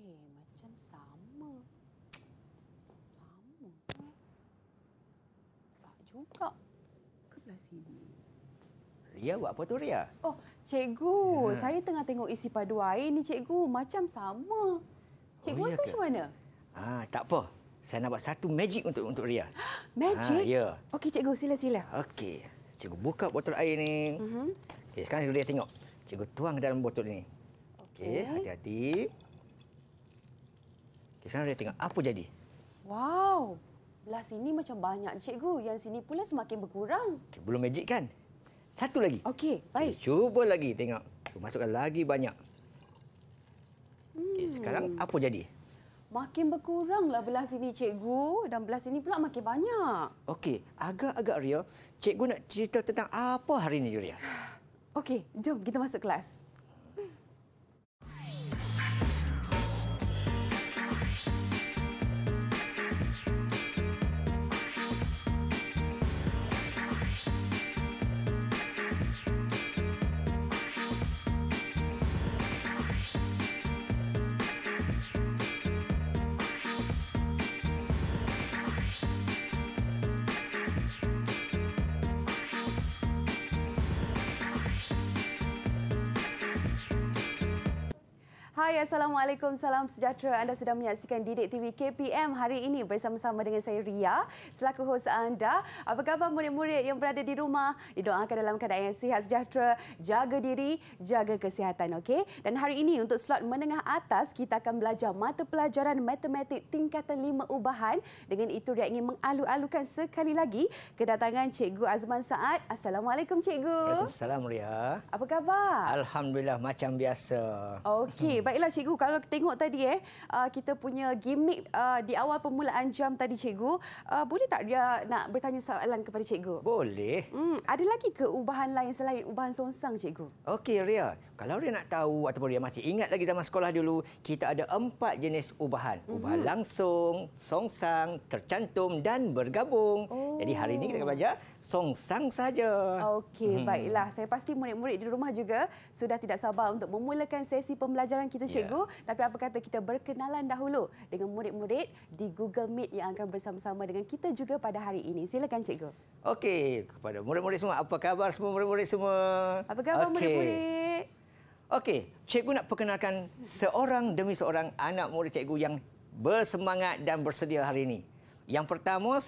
Eh, macam sama. Sama. Tak juga. Ke belah sini. Ria buat apa Ria? Oh, cikgu, ya. saya tengah tengok isi padu air cikgu, macam sama. Cikgu oh, rasa macam mana? Ah, saya nak buat satu magic untuk untuk Ria. magic? Ha, ya. Okey cikgu, sila-sila. Okey. Cikgu buka botol air ni. Mhm. Uh-huh. Okey, sekarang Ria tengok. Cikgu tuang dalam botol ni. Okey, okay, hati-hati. Sekarang dia tengok apa jadi. Wow. Belah sini macam banyak, cikgu. Yang sini pula semakin berkurang. Okay, belum magic kan? Satu lagi. Okey, baik. Cuba, cuba lagi tengok. Masukkan lagi banyak. Okay, hmm. Sekarang apa jadi? Makin berkuranglah belah sini, cikgu. Dan belah sini pula makin banyak. Okey, agak-agak, Ria. Cikgu nak cerita tentang apa hari ini, Ria? Okey, jom kita masuk kelas. Assalamualaikum, salam sejahtera. Anda sedang menyaksikan Didik TV KPM hari ini bersama-sama dengan saya Ria, selaku hos anda. Apa khabar murid-murid yang berada di rumah? Didoakan dalam keadaan yang sihat sejahtera, jaga diri, jaga kesihatan. Okay? Dan hari ini untuk slot menengah atas, kita akan belajar mata pelajaran matematik tingkatan lima ubahan. Dengan itu, Ria ingin mengalu-alukan sekali lagi kedatangan Cikgu Azman Saad. Assalamualaikum, Cikgu. Assalamualaikum, Ria. Apa khabar? Alhamdulillah, macam biasa. Okey, baiklah Baiklah cikgu, kalau tengok tadi eh, uh, kita punya gimmick uh, di awal permulaan jam tadi cikgu, uh, boleh tak dia nak bertanya soalan kepada cikgu? Boleh. Hmm, ada lagi ke ubahan lain selain ubahan songsang cikgu? Okey, Ria. Kalau dia nak tahu ataupun dia masih ingat lagi zaman sekolah dulu, kita ada empat jenis ubahan. Mhm. Ubahan uh-huh. langsung, songsang, tercantum dan bergabung. Oh. Jadi hari ini kita akan oh. belajar songsang saja. Okey, hmm. baiklah. Saya pasti murid-murid di rumah juga sudah tidak sabar untuk memulakan sesi pembelajaran kita ya. cikgu. Yeah. Tapi apa kata kita berkenalan dahulu dengan murid-murid di Google Meet yang akan bersama-sama dengan kita juga pada hari ini. Silakan cikgu. Okey, kepada murid-murid semua, apa khabar semua murid-murid semua? Apa khabar okay. murid-murid? Okey, cikgu nak perkenalkan seorang demi seorang anak murid cikgu yang bersemangat dan bersedia hari ini. Yang pertama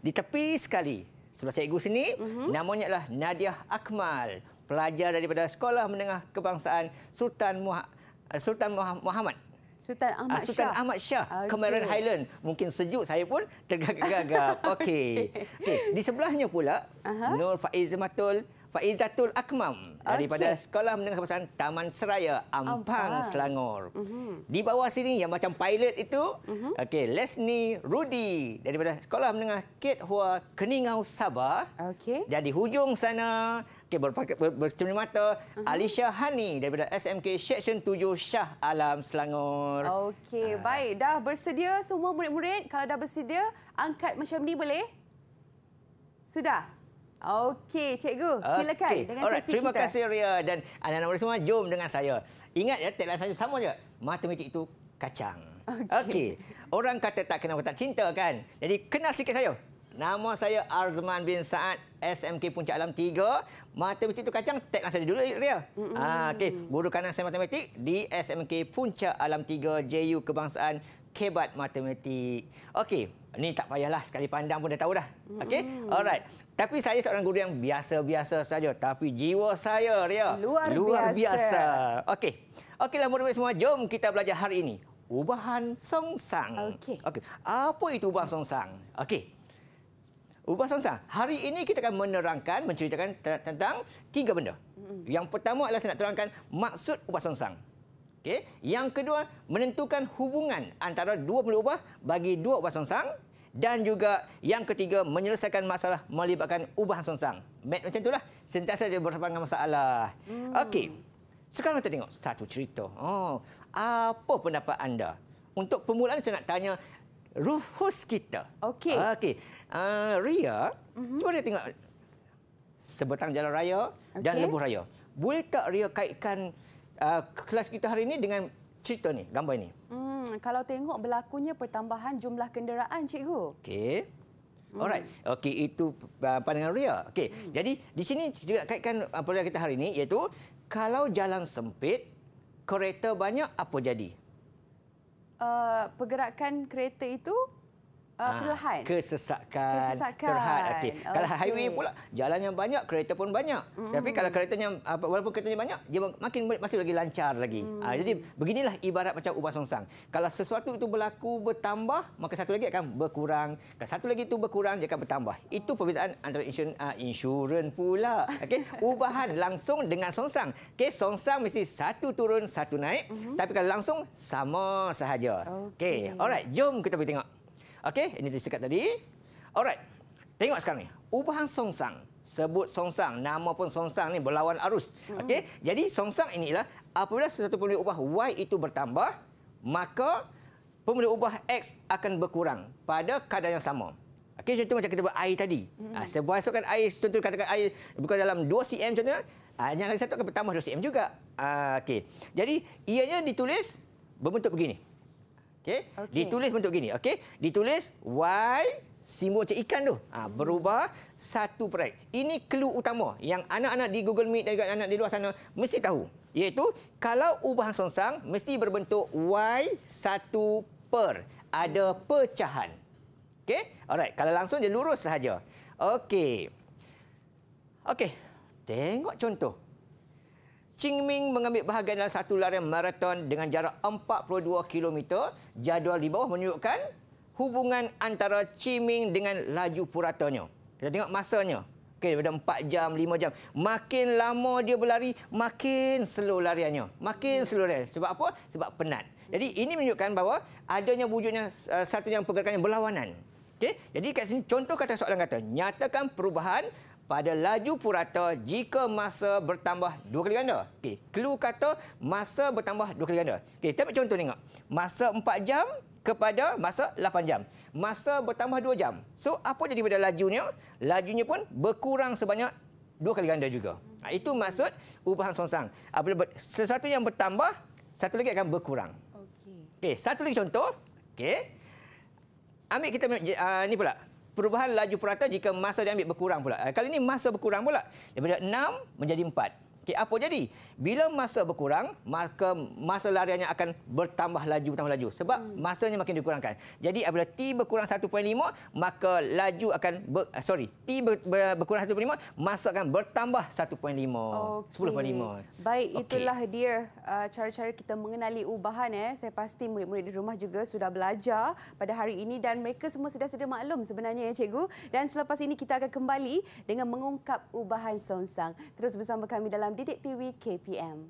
di tepi sekali sebelah cikgu sini uh-huh. namanya adalah Nadia Akmal, pelajar daripada Sekolah Menengah Kebangsaan Sultan Muha- eh, Sultan Muhammad Sultan ah, Ahmad Shah. Sultan Ahmad Shah, okay. Cameron Highland. Mungkin sejuk saya pun tergagap-gagap. Okey. Okay. Di sebelahnya pula, uh-huh. Nur Faiz Matul, Faizatul Akmam daripada Sekolah Menengah Kebangsaan Taman Seraya Ampang, Ampang. Selangor. Mm-hmm. Di bawah sini yang macam pilot itu, mm-hmm. okey, Lesni Rudy daripada Sekolah Menengah Kit Hua Keningau Sabah. Okey. Dan di hujung sana, okey berpakaian ber, ber, mata, mm-hmm. Alicia Hani daripada SMK Section 7 Shah Alam Selangor. Okey, uh. baik. Dah bersedia semua murid-murid? Kalau dah bersedia, angkat macam ni boleh? Sudah. Okey, cikgu. Silakan okay. dengan sesi Terima kita. Terima kasih, Ria. Dan anak-anak murid semua, jom dengan saya. Ingat ya, tagline saya sama je. Matematik itu kacang. Okey. Okay. Orang kata tak kenal, tak cinta kan? Jadi, kena sikit saya. Nama saya Arzman bin Saad, SMK Puncak Alam 3. Matematik itu kacang, tagline saya dulu, Ria. Mm-hmm. Ah, Okey, guru kanan saya matematik di SMK Puncak Alam 3, JU Kebangsaan, Kebat Matematik. Okey, ini tak payahlah sekali pandang pun dah tahu dah. Hmm. Okey? Alright. Tapi saya seorang guru yang biasa-biasa saja tapi jiwa saya dia luar, luar biasa. biasa. Okey. Okeylah murid-murid semua, jom kita belajar hari ini. Ubahan songsang. Okey. Okey. Apa itu ubahan songsang? Okey. Ubahan songsang. Hari ini kita akan menerangkan, menceritakan tentang tiga benda. Hmm. Yang pertama adalah saya nak terangkan maksud ubahan songsang. Okey. Yang kedua, menentukan hubungan antara dua pelubah bagi dua ubah songsang. Dan juga yang ketiga, menyelesaikan masalah melibatkan ubah songsang. Mat macam itulah. Sentiasa dia berhubungan dengan masalah. Hmm. Okey. Sekarang kita tengok satu cerita. Oh, apa pendapat anda? Untuk permulaan saya nak tanya ruhus kita. Okey. Okey. Uh, Ria, uh mhm. -huh. cuba kita tengok sebetang jalan raya okay. dan lebuh raya. Boleh tak Ria kaitkan uh, kelas kita hari ini dengan cerita ni, gambar ini. Hmm, kalau tengok berlakunya pertambahan jumlah kenderaan, cikgu. Okey. Alright. Hmm. Okey, itu uh, pandangan Ria. Okey. Hmm. Jadi di sini juga nak kaitkan uh, perkara kita hari ini iaitu kalau jalan sempit, kereta banyak apa jadi? Uh, pergerakan kereta itu Uh, perlahan. Kesesakan. Kesesakan. Terhad. Okay. Okay. Kalau highway pula, jalan yang banyak, kereta pun banyak. Mm. Tapi kalau keretanya, walaupun keretanya banyak, dia makin masih lagi lancar lagi. Mm. Uh, jadi beginilah ibarat macam ubah songsang. Kalau sesuatu itu berlaku bertambah, maka satu lagi akan berkurang. Kalau satu lagi itu berkurang, dia akan bertambah. Itu perbezaan antara insurans, uh, pula. Okay. Ubahan langsung dengan songsang. Okay. Songsang mesti satu turun, satu naik. Mm-hmm. Tapi kalau langsung, sama sahaja. Okay. okay. Alright, jom kita pergi tengok. Okey, ini dia cakap tadi. Alright. Tengok sekarang ni. Ubahan Songsang. Sebut Songsang. Nama pun Songsang ni berlawan arus. Hmm. Okey. Jadi Songsang inilah apabila sesuatu pemilik ubah Y itu bertambah, maka pemilik ubah X akan berkurang pada kadar yang sama. Okey, contoh macam kita buat air tadi. Hmm. Ah, hmm. sebuah esok kan air, contoh katakan air bukan dalam 2 cm contohnya, ah, yang lagi satu akan bertambah 2 cm juga. Ah, okey. Jadi, ianya ditulis berbentuk begini. Okey. Okay. Ditulis bentuk gini. Okey. Ditulis Y simbol macam ikan tu. Ha, berubah satu peraik. Ini clue utama yang anak-anak di Google Meet dan juga anak-anak di luar sana mesti tahu. Iaitu kalau ubahan sonsang mesti berbentuk Y satu per. Ada pecahan. Okey. Alright. Kalau langsung dia lurus sahaja. Okey. Okey. Tengok contoh. Ching Ming mengambil bahagian dalam satu larian maraton dengan jarak 42 km. Jadual di bawah menunjukkan hubungan antara Ching Ming dengan laju puratonya. Kita tengok masanya. Okey, daripada 4 jam, 5 jam. Makin lama dia berlari, makin slow lariannya. Makin slow lariannya. Sebab apa? Sebab penat. Jadi ini menunjukkan bahawa adanya wujudnya eh, satu yang pergerakan yang berlawanan. Okey. Jadi kat sini contoh kata soalan kata, nyatakan perubahan pada laju purata jika masa bertambah dua kali ganda. Okey, clue kata masa bertambah dua kali ganda. Okey, kita ambil contoh tengok. Masa 4 jam kepada masa 8 jam. Masa bertambah 2 jam. So, apa jadi pada lajunya? Lajunya pun berkurang sebanyak dua kali ganda juga. Ha, itu maksud ubahan songsang. Apabila sesuatu yang bertambah, satu lagi akan berkurang. Okey. Okey, satu lagi contoh. Okey. Ambil kita ah, ni pula perubahan laju purata jika masa diambil berkurang pula. Eh, kali ini masa berkurang pula. Daripada 6 menjadi 4. Okey, apa jadi? Bila masa berkurang, maka masa lariannya akan bertambah laju, bertambah laju. Sebab hmm. masanya makin dikurangkan. Jadi apabila T berkurang 1.5, maka laju akan, ber, eh, sorry, T ber, ber, berkurang 1.5, masa akan bertambah 1.5. Okay. 10.5. Baik, itulah dia eh, cara-cara uh, kita mengenali ubahan. Eh. Saya pasti murid-murid di rumah juga sudah belajar pada hari ini dan mereka semua sudah sedar maklum sebenarnya, ya cikgu. Dan selepas ini kita akan kembali dengan mengungkap ubahan sonsang. Terus bersama kami dalam dalam Didik TV KPM.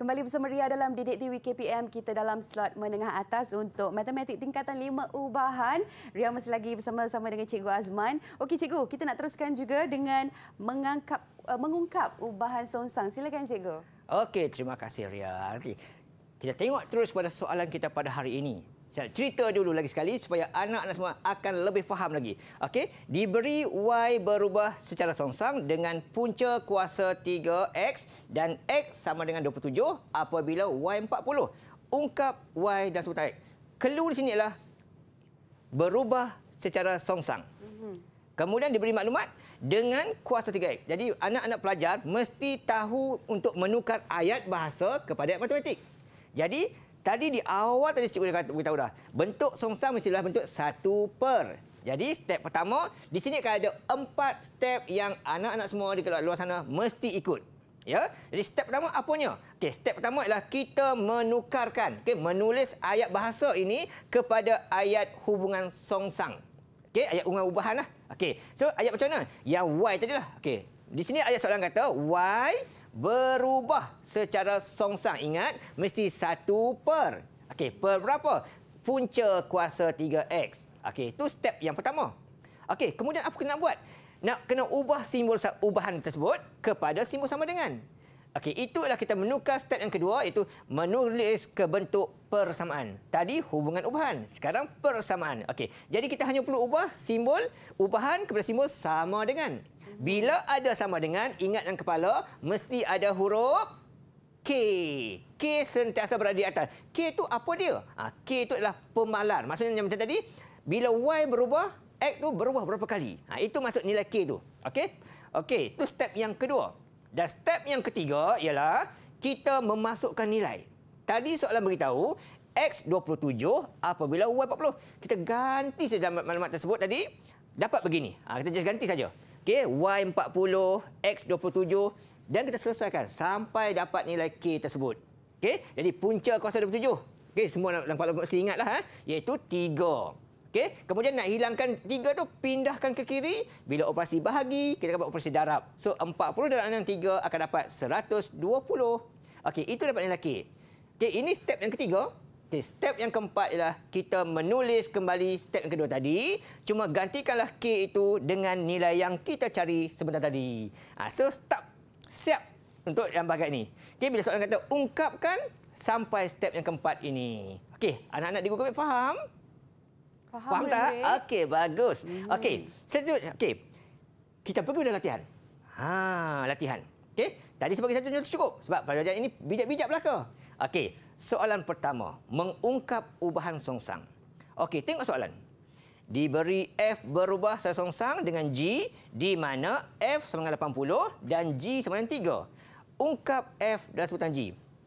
Kembali bersama Ria dalam Didik TV KPM, kita dalam slot menengah atas untuk matematik tingkatan 5 ubahan. Ria masih lagi bersama-sama dengan Cikgu Azman. Okey Cikgu, kita nak teruskan juga dengan mengangkap, uh, mengungkap ubahan sonsang. Silakan Cikgu. Okey, terima kasih Ria. Okay. Kita tengok terus kepada soalan kita pada hari ini. Saya cerita dulu lagi sekali supaya anak-anak semua akan lebih faham lagi. Okey, diberi y berubah secara songsang dengan punca kuasa 3x dan x sama dengan 27 apabila y 40. Ungkap y dan sebutan x. Kelu di sini ialah berubah secara songsang. Mhm. Kemudian diberi maklumat dengan kuasa 3x. Jadi anak-anak pelajar mesti tahu untuk menukar ayat bahasa kepada ayat matematik. Jadi Tadi di awal tadi cikgu dah kata, beritahu dah. Bentuk songsang mestilah bentuk satu per. Jadi step pertama, di sini akan ada empat step yang anak-anak semua di luar sana mesti ikut. Ya. Jadi step pertama apa apanya? Okey, step pertama ialah kita menukarkan, okey, menulis ayat bahasa ini kepada ayat hubungan songsang. Okey, ayat hubungan ubahanlah. Okey. So ayat macam mana? Yang why tadi lah. Okey. Di sini ayat soalan kata why berubah secara songsang. Ingat, mesti satu per. Okey, per berapa? Punca kuasa 3X. Okey, itu step yang pertama. Okey, kemudian apa kena buat? Nak kena ubah simbol ubahan tersebut kepada simbol sama dengan. Okey, adalah kita menukar step yang kedua iaitu menulis ke bentuk persamaan. Tadi hubungan ubahan, sekarang persamaan. Okey, jadi kita hanya perlu ubah simbol ubahan kepada simbol sama dengan. Bila ada sama dengan, ingat dalam kepala, mesti ada huruf K. K sentiasa berada di atas. K itu apa dia? Ha, K itu adalah pemalar. Maksudnya macam tadi, bila Y berubah, X tu berubah berapa kali. Ha, itu maksud nilai K itu. Okey? Okey, itu step yang kedua. Dan step yang ketiga ialah kita memasukkan nilai. Tadi soalan beritahu, X27 apabila Y40. Kita ganti saja maklumat tersebut tadi. Dapat begini. Ha, kita just ganti saja okey y40 x27 dan kita selesaikan sampai dapat nilai k tersebut okey jadi punca kuasa 27 okey semua nampak lembut si ingatlah eh ha? iaitu 3 okey kemudian nak hilangkan 3 tu pindahkan ke kiri bila operasi bahagi kita dapat operasi darab so 40 darab dengan 3 akan dapat 120 okey itu dapat nilai k okey ini step yang ketiga Okay, step yang keempat ialah kita menulis kembali step yang kedua tadi. Cuma gantikanlah K itu dengan nilai yang kita cari sebentar tadi. Ha, so, stop. Siap untuk yang bagai ini. Okay, bila soalan kata ungkapkan sampai step yang keempat ini. Okey, anak-anak di Google Map faham? Faham, faham tak? Okey, bagus. Hmm. Okey, Okey, satu, okey. Kita pergi pada latihan. Ha, latihan. Okey, tadi sebagai satu contoh cukup. Sebab pada latihan ini bijak-bijak belaka. Okey, soalan pertama mengungkap ubahan songsang. Okey, tengok soalan. Diberi F berubah sesongsang dengan G di mana F sama dengan 80 dan G sama dengan 3. Ungkap F dalam sebutan G.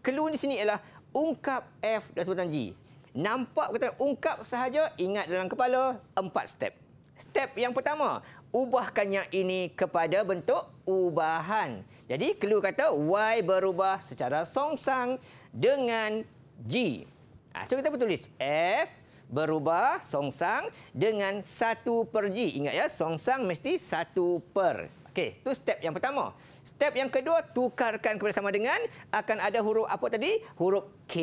Keluar di sini ialah ungkap F dalam sebutan G. Nampak kata ungkap sahaja, ingat dalam kepala, empat step. Step yang pertama, ubahkan yang ini kepada bentuk ubahan. Jadi, keluar kata Y berubah secara songsang dengan G. Ha, so kita bertulis F berubah songsang dengan satu per G. Ingat ya, songsang mesti satu per. Okey, itu step yang pertama. Step yang kedua, tukarkan kepada sama dengan akan ada huruf apa tadi? Huruf K.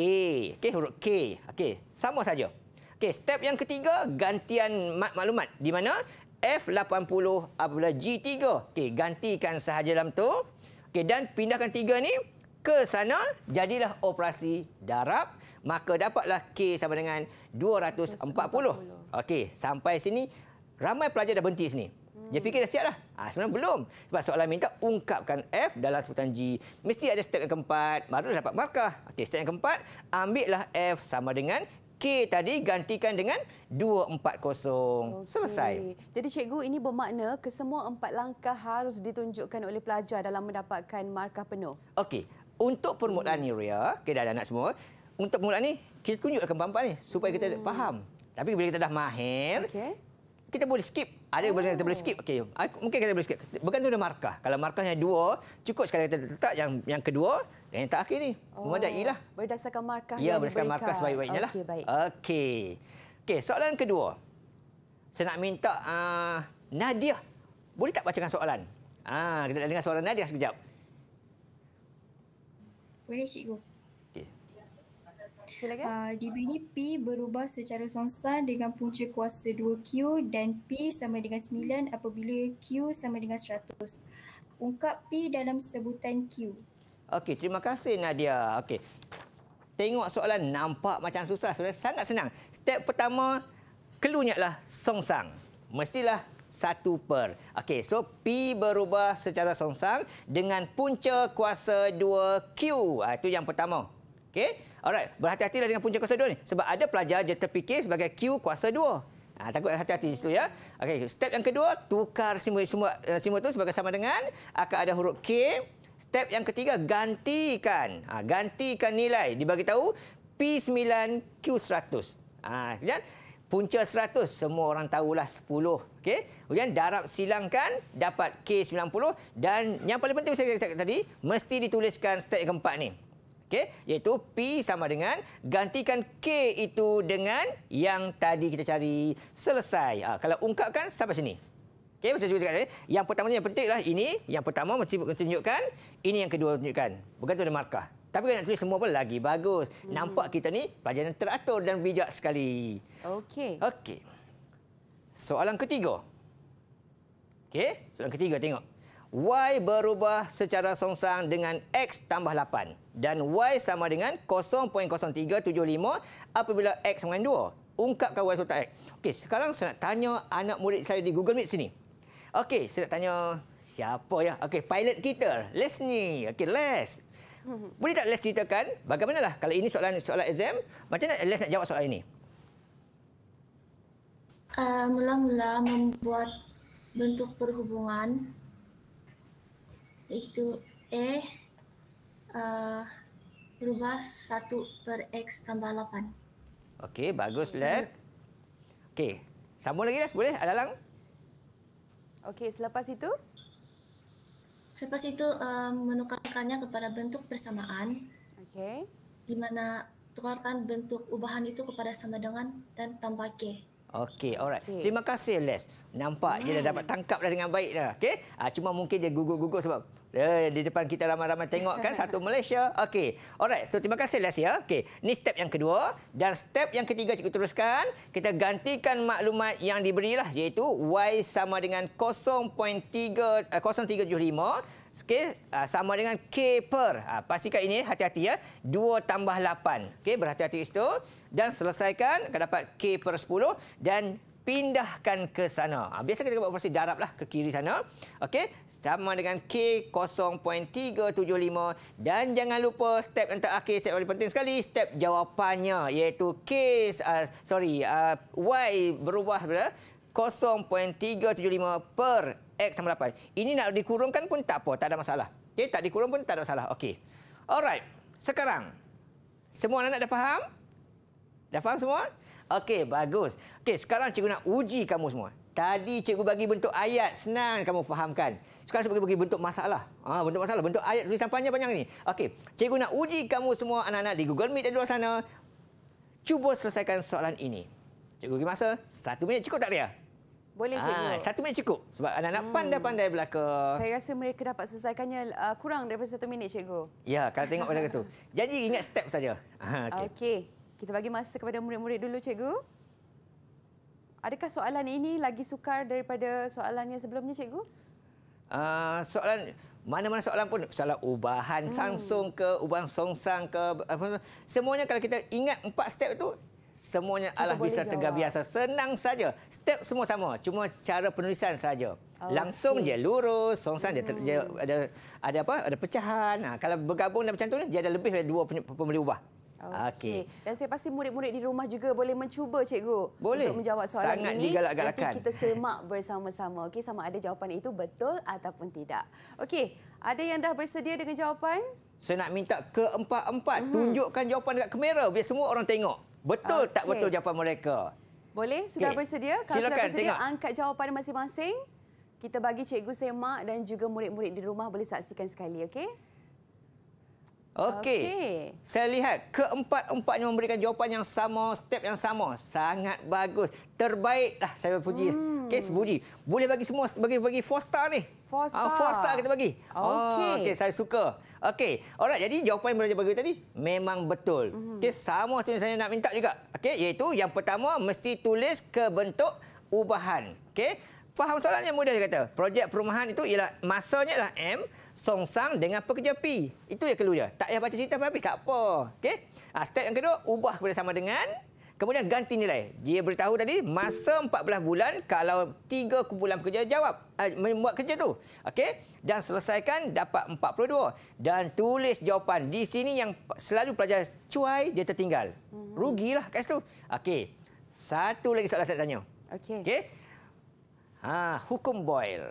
Okey, huruf K. Okey, sama saja. Okey, step yang ketiga, gantian mak maklumat. Di mana? F80 apabila G3. Okey, gantikan sahaja dalam tu. Okey, dan pindahkan tiga ni ke sana, jadilah operasi darab. Maka dapatlah K sama dengan 240. 240. Okey, sampai sini, ramai pelajar dah berhenti sini. Dia hmm. fikir dah siap dah. Ha, sebenarnya belum. Sebab soalan minta ungkapkan F dalam sebutan G. Mesti ada step yang keempat. Baru dapat markah. Okey, step yang keempat. Ambillah F sama dengan K tadi gantikan dengan 240. Okay. Selesai. Jadi cikgu ini bermakna kesemua empat langkah harus ditunjukkan oleh pelajar dalam mendapatkan markah penuh. Okey untuk permulaan ni Ria, okay, dah ada anak semua. Untuk permulaan ni, kita tunjukkan perempuan ni supaya kita hmm. faham. Tapi bila kita dah mahir, okay. kita boleh skip. Ada oh. yang kita boleh skip. Okay. Mungkin kita boleh skip. Bukan tu dengan markah. Kalau markahnya dua, cukup sekali kita letak yang yang kedua. Yang terakhir ni, oh. memadai lah. Berdasarkan markah ya, yang berdasarkan diberikan. Ya, berdasarkan markah sebaik-baiknya okay, lah. Okey, Okey, soalan kedua. Saya nak minta uh, Nadia. Boleh tak bacakan soalan? Ah, kita nak dengar soalan Nadia sekejap. Boleh cikgu. Okey. Silakan. Uh, ah, DB ni P berubah secara songsang dengan punca kuasa 2Q dan P sama dengan 9 apabila Q sama dengan 100. Ungkap P dalam sebutan Q. Okey, terima kasih Nadia. Okey. Tengok soalan nampak macam susah sebenarnya sangat senang. Step pertama keluarnya adalah songsang. Mestilah satu per. Okey, so P berubah secara songsang dengan punca kuasa 2Q. Ah, itu yang pertama. Okey, alright. Berhati-hatilah dengan punca kuasa 2 ni. Sebab ada pelajar je terfikir sebagai Q kuasa 2. Ha, ah, takut hati-hati di situ ya. Okey, step yang kedua, tukar simbol, simbol, simbol tu sebagai sama dengan. Akan ada huruf K. Step yang ketiga, gantikan. Ha, gantikan nilai. Dibagi tahu P9, Q100. Ha, kemudian, Punca 100, semua orang tahulah 10. okay? Kemudian darab silangkan, dapat K90. Dan yang paling penting saya katakan tadi, mesti dituliskan step keempat ni. okay? Iaitu P sama dengan gantikan K itu dengan yang tadi kita cari. Selesai. Ha, kalau ungkapkan, sampai sini. okay? macam saya cakap Yang pertama yang penting lah. ini. Yang pertama mesti tunjukkan. Ini yang kedua tunjukkan. Bergantung dengan markah. Tapi kalau nak tulis semua pun lagi bagus. Hmm. Nampak kita ni pelajaran teratur dan bijak sekali. Okey. Okey. Soalan ketiga. Okey, soalan ketiga tengok. Y berubah secara songsang dengan X tambah 8. Dan Y sama dengan 0.0375 apabila X sama dengan 2. Ungkapkan Y serta X. Okey, sekarang saya nak tanya anak murid saya di Google Meet sini. Okey, saya nak tanya siapa ya? Okey, pilot kita. Les ni. Okey, Les. Boleh tak Les ceritakan bagaimana lah kalau ini soalan soalan exam, macam mana Les nak jawab soalan ini? Uh, mula-mula membuat bentuk perhubungan itu E uh, berubah 1 per X tambah 8. Okey, bagus Les. Okey, sambung lagi Les, boleh? Alalang? Okey, selepas itu? Selepas itu uh, menukar menempatkannya kepada bentuk persamaan. Oke. Okay. Di mana tukarkan bentuk ubahan itu kepada sama dengan dan tanpa k. Okey, alright. Okay. Terima kasih Les. Nampak hmm. dia dah dapat tangkap dah dengan baik dah. Okey. Ah cuma mungkin dia gugur-gugur sebab eh, di depan kita ramai-ramai tengok kan satu Malaysia. Okey. Alright. So terima kasih Les ya. Okey. Ni step yang kedua dan step yang ketiga cikgu teruskan. Kita gantikan maklumat yang diberilah iaitu y sama dengan 0.3 eh, Okay, ah, sama dengan K per. Ah, pastikan ini, hati-hati ya. 2 tambah 8. Okay, berhati-hati di situ. Dan selesaikan, akan dapat K per 10. Dan pindahkan ke sana. Ah, biasa kita buat operasi daraplah ke kiri sana. Okey, sama dengan K 0.375. Dan jangan lupa step yang terakhir, step paling penting sekali, step jawapannya iaitu K, uh, sorry, uh, Y berubah sebenarnya. 0.375 per X sama 8. Ini nak dikurungkan pun tak apa, tak ada masalah. Okey, tak dikurung pun tak ada masalah. Okey. Alright. Sekarang semua anak dah faham? Dah faham semua? Okey, bagus. Okey, sekarang cikgu nak uji kamu semua. Tadi cikgu bagi bentuk ayat, senang kamu fahamkan. Sekarang saya bagi bentuk masalah. Ah, ha, bentuk masalah, bentuk ayat tulisan panjang panjang ni. Okey, cikgu nak uji kamu semua anak-anak di Google Meet dan di luar sana. Cuba selesaikan soalan ini. Cikgu bagi masa, satu minit cukup tak dia? Boleh ha, cikgu. Satu minit cukup. Sebab anak-anak hmm. pandai-pandai berlaku. Saya rasa mereka dapat selesaikannya uh, kurang daripada satu minit cikgu. Ya, kalau tengok pada itu. Jadi ingat step saja. Okey. Okay. Kita bagi masa kepada murid-murid dulu cikgu. Adakah soalan ini lagi sukar daripada soalan yang sebelumnya cikgu? Uh, soalan mana-mana soalan pun soalan ubahan hmm. Samsung ke ubahan Songsang ke apa semuanya kalau kita ingat empat step tu semuanya alah bisa tegak biasa. Senang saja. Step semua sama. Cuma cara penulisan saja. Okay. Langsung je lurus, songsang hmm. dia, dia ada ada apa? Ada pecahan. Nah, ha, kalau bergabung dan macam tu dia ada lebih dari dua pembeli ubah. Okey. Okay. Dan saya pasti murid-murid di rumah juga boleh mencuba cikgu boleh. untuk menjawab soalan Sangat ini. Sangat digalak-galakkan. Nanti kita semak bersama-sama. Okey, sama ada jawapan itu betul ataupun tidak. Okey, ada yang dah bersedia dengan jawapan? Saya nak minta keempat-empat hmm. tunjukkan jawapan dekat kamera biar semua orang tengok. Betul okay. tak betul jawapan mereka? Boleh? Sudah okay. bersedia? Kalau Silakan, sudah bersedia, tengok. angkat jawapan masing-masing. Kita bagi cikgu semak dan juga murid-murid di rumah boleh saksikan sekali, okey? Okey. Okay. Saya lihat keempat-empatnya memberikan jawapan yang sama, step yang sama. Sangat bagus. Terbaiklah saya puji. Hmm. Okey, sepuji. Boleh bagi semua bagi bagi Fosta ni. Fosta. Ah, Fosta kita bagi. Ah, okey. Oh, Okey, saya suka. Okey. Alright, jadi jawapan yang belajar bagi tadi memang betul. Hmm. Okey, sama macam saya nak minta juga. Okey, iaitu yang pertama mesti tulis ke bentuk ubahan. Okey faham soalannya mudah dia kata. Projek perumahan itu ialah masanya adalah M, Song Sang dengan pekerja P. Itu yang keluar Tak payah baca cerita habis, tak apa. Okey. Ha, step yang kedua, ubah kepada sama dengan kemudian ganti nilai. Dia beritahu tadi masa 14 bulan kalau tiga kumpulan pekerja jawab eh, buat kerja tu. Okey. Dan selesaikan dapat 42. Dan tulis jawapan. Di sini yang selalu pelajar cuai dia tertinggal. Hmm. Rugilah kat situ. Okey. Satu lagi soalan saya tanya. Okey. Okey. Ha, hukum boil.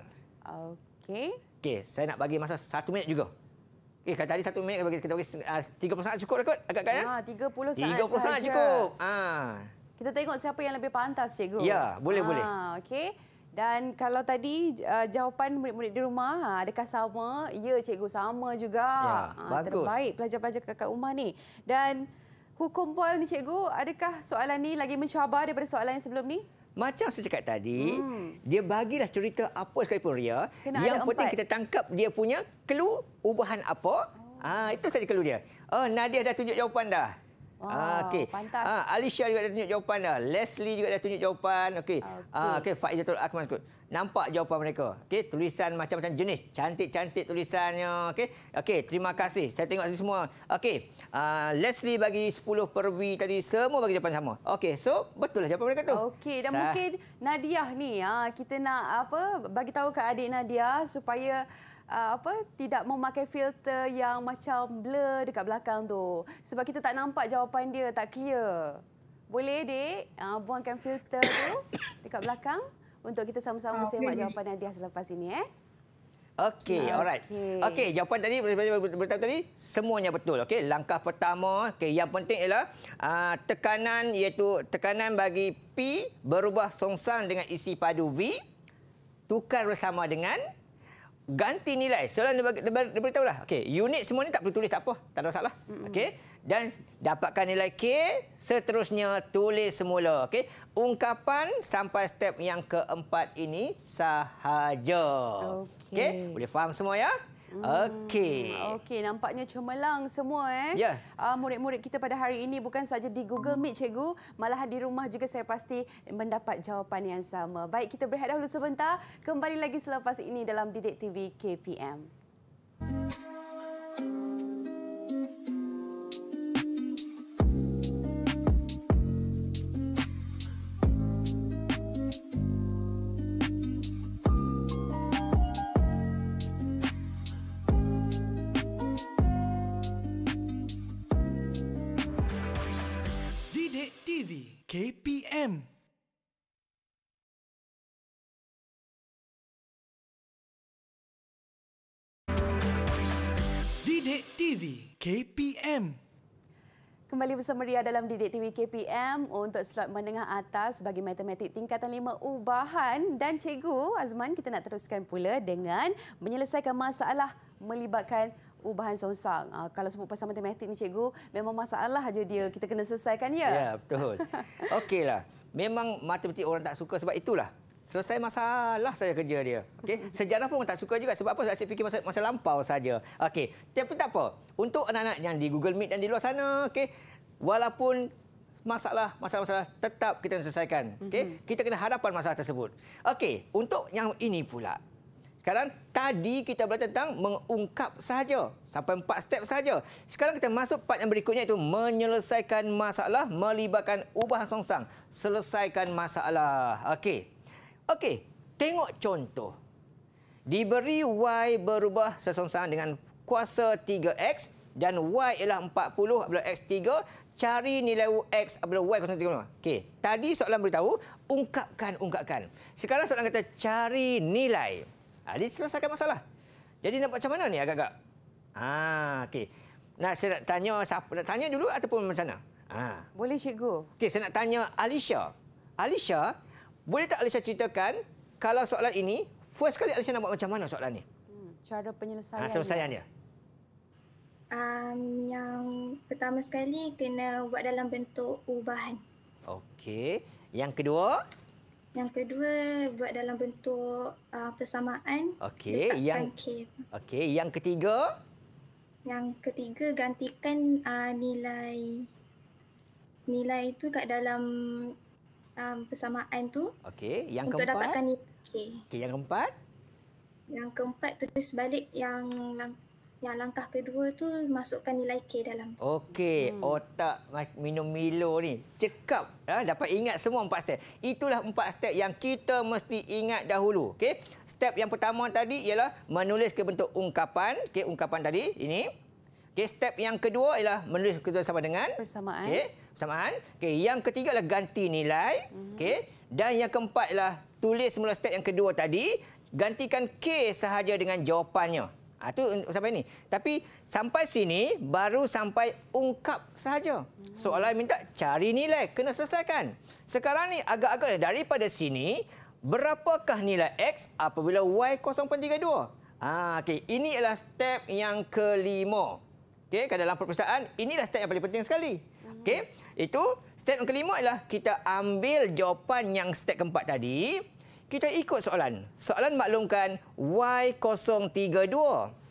Okey. Okey, saya nak bagi masa satu minit juga. Okey, kata tadi satu minit kita bagi, kita bagi ah, uh, 30 saat cukup dah kot agak-agak ya? Ha, ah, 30 saat 30 saat cukup. Ha. Kita tengok siapa yang lebih pantas, cikgu. Ya, boleh, ha, boleh. Okey. Dan kalau tadi uh, jawapan murid-murid di rumah, adakah sama? Ya, cikgu, sama juga. Ya, ha, bagus. Terbaik pelajar-pelajar kakak rumah ni. Dan hukum boil ni, cikgu, adakah soalan ni lagi mencabar daripada soalan yang sebelum ni? Macam saya cakap tadi, hmm. dia bagilah cerita apa sekalipun Ria. Kena yang penting empat. kita tangkap dia punya kelu ubahan apa. Oh. Ah, itu saja kelu dia. Oh, Nadia dah tunjuk jawapan dah. Ah, okey. Ah, Alicia juga dah tunjuk jawapan dah. Leslie juga dah tunjuk jawapan. Okey. Ah, okay. Ah, okey Faizatul Akmal nampak jawapan mereka. Okey, tulisan macam-macam jenis, cantik-cantik tulisannya. Okey. Okey, terima kasih. Saya tengok semua. Okey. Uh, Leslie bagi 10 perwi tadi semua bagi jawapan sama. Okey, so betul lah jawapan mereka tu. Okey, dan Sa mungkin Nadia ni ha, kita nak apa bagi tahu ke adik Nadia supaya Uh, apa tidak memakai filter yang macam blur dekat belakang tu sebab kita tak nampak jawapan dia tak clear boleh dek uh, ah, buangkan filter tu dekat belakang untuk kita sama-sama okay. Ah, sembak jawapan Nadia selepas ini eh. Okey, alright. Okey, okay, jawapan tadi berita tadi semuanya betul. Okey, langkah pertama, okey, yang penting ialah uh, tekanan iaitu tekanan bagi P berubah songsang dengan isi padu V tukar bersama dengan ganti nilai. Soalan dia beritahu lah. Okey, unit semua ni tak perlu tulis tak apa. Tak ada masalah. Okey dan dapatkan nilai K seterusnya tulis semula okey ungkapan sampai step yang keempat ini sahaja okey okay? boleh faham semua ya hmm, Okey. Okey, nampaknya cemerlang semua eh. Ya. Ah, murid-murid yes. uh, kita pada hari ini bukan saja di Google Meet cikgu, malah di rumah juga saya pasti mendapat jawapan yang sama. Baik, kita berehat dahulu sebentar. Kembali lagi selepas ini dalam Didik TV KPM. KPM. Kembali bersama Ria dalam Didik TV KPM untuk slot menengah atas bagi matematik tingkatan 5 ubahan. Dan Cikgu Azman, kita nak teruskan pula dengan menyelesaikan masalah melibatkan ubahan songsang. Uh, ah, kalau sebut pasal matematik ni cikgu, memang masalah aja dia. Kita kena selesaikan ya. Ya, betul. Okeylah. Memang matematik orang tak suka sebab itulah. Selesai masalah saya kerja dia. Okey, sejarah pun tak suka juga sebab apa saya asyik fikir masa, masa lampau saja. Okey, tapi tak apa. Untuk anak-anak yang di Google Meet dan di luar sana, okey. Walaupun masalah masalah masalah tetap kita nak selesaikan. Okey, mhm. kita kena hadapan masalah tersebut. Okey, untuk yang ini pula. Sekarang tadi kita belajar tentang mengungkap saja sampai empat step saja. Sekarang kita masuk part yang berikutnya itu menyelesaikan masalah melibatkan ubah songsang. Selesaikan masalah. Okey. Okey, tengok contoh. Diberi Y berubah sesungguhnya dengan kuasa 3X dan Y ialah 40 apabila X 3. Cari nilai X apabila Y kuasa 3. Okey, tadi soalan beritahu, ungkapkan, ungkapkan. Sekarang soalan kata cari nilai. Ha, dia selesaikan masalah. Jadi nampak macam mana ni agak-agak? Ha, okey. Nah, saya nak tanya siapa? Nak tanya dulu ataupun macam mana? Ha. Boleh, Cikgu. Okey, saya nak tanya Alicia. Alicia, boleh tak Alisha ceritakan kalau soalan ini first kali Alisha nak buat macam mana soalan ini? Hmm, cara penyelesaian. Ha, ah, penyelesaian dia. Um, yang pertama sekali kena buat dalam bentuk ubahan. Okey. Yang kedua? Yang kedua buat dalam bentuk uh, persamaan. Okey. Yang Okey, yang ketiga? Yang ketiga gantikan uh, nilai nilai itu kat dalam um, persamaan tu. Okey, yang untuk keempat. Untuk dapatkan Okey. Okey, yang keempat. Yang keempat tulis balik yang lang- yang langkah kedua tu masukkan nilai K dalam. Okey, hmm. otak minum Milo ni cekap ha, dapat ingat semua empat step. Itulah empat step yang kita mesti ingat dahulu. Okey. Step yang pertama tadi ialah menulis ke bentuk ungkapan. Okey, ungkapan tadi ini. Okey, step yang kedua ialah menulis kedua sama dengan persamaan. Okey persamaan. Okey, yang ketiga adalah ganti nilai. Mm -hmm. Okey. Dan yang keempat ialah tulis semula step yang kedua tadi, gantikan K sahaja dengan jawapannya. Ha, itu sampai ni. Tapi sampai sini, baru sampai ungkap sahaja. Hmm. Soalan minta cari nilai, kena selesaikan. Sekarang ni agak-agak daripada sini, berapakah nilai X apabila Y 0.32? Ha, okay, ini adalah step yang kelima. Okey, dalam perpustakaan, inilah step yang paling penting sekali. Okey, itu step yang kelima ialah kita ambil jawapan yang step keempat tadi. Kita ikut soalan. Soalan maklumkan Y032.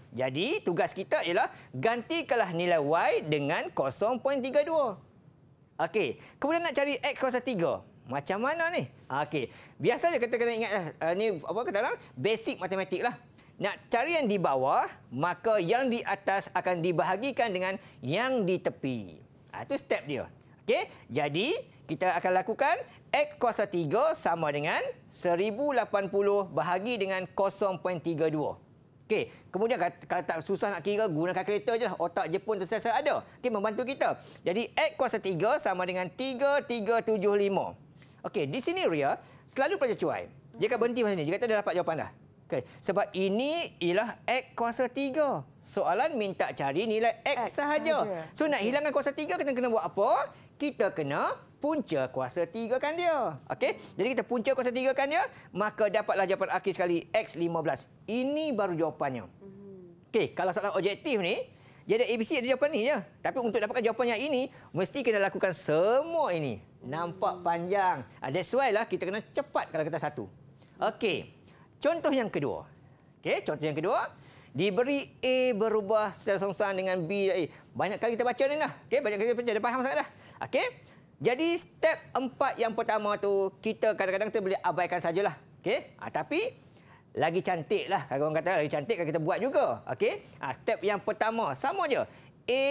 Jadi, tugas kita ialah gantikanlah nilai Y dengan 0.32. Okey, kemudian nak cari X kuasa 3. Macam mana ni? Okey, biasanya kita kena ingat, uh, ni apa kata orang, basic matematik lah. Nak cari yang di bawah, maka yang di atas akan dibahagikan dengan yang di tepi. Ah, itu step dia. Okay, jadi kita akan lakukan X kuasa 3 sama dengan 1080 bahagi dengan 0.32. Okey, kemudian kalau tak susah nak kira, gunakan kalkulator jelah Otak Jepun tersiasa ada. Okey, membantu kita. Jadi, X kuasa 3 sama dengan 3375. Okey, di sini Ria, selalu pelajar cuai. Dia akan berhenti macam ni. Dia kata dah dapat jawapan dah. Okay. Sebab ini ialah X kuasa 3. Soalan minta cari nilai X, X sahaja. Saja. So, okay. nak hilangkan kuasa 3, kita kena buat apa? Kita kena punca kuasa 3 kan dia. Okay? Jadi, kita punca kuasa 3 kan dia. Maka dapatlah jawapan akhir sekali X15. Ini baru jawapannya. Okay, kalau soalan objektif ni, jadi ABC ada jawapan ni ya. Tapi untuk dapatkan jawapan yang ini, mesti kena lakukan semua ini. Nampak panjang. Ah, that's why lah kita kena cepat kalau kita satu. Okey. Contoh yang kedua. Okey, contoh yang kedua. Diberi A berubah secara sengsang dengan B. A. Eh, banyak kali kita baca ni dah. Okey, banyak kali kita baca. Dah faham sangat dah. Okey. Jadi, step empat yang pertama tu, kita kadang-kadang kita boleh abaikan sajalah. Okey. Ha, tapi, lagi cantik lah. Kalau orang kata, lagi cantik kan kita buat juga. Okey. Ha, step yang pertama, sama je. A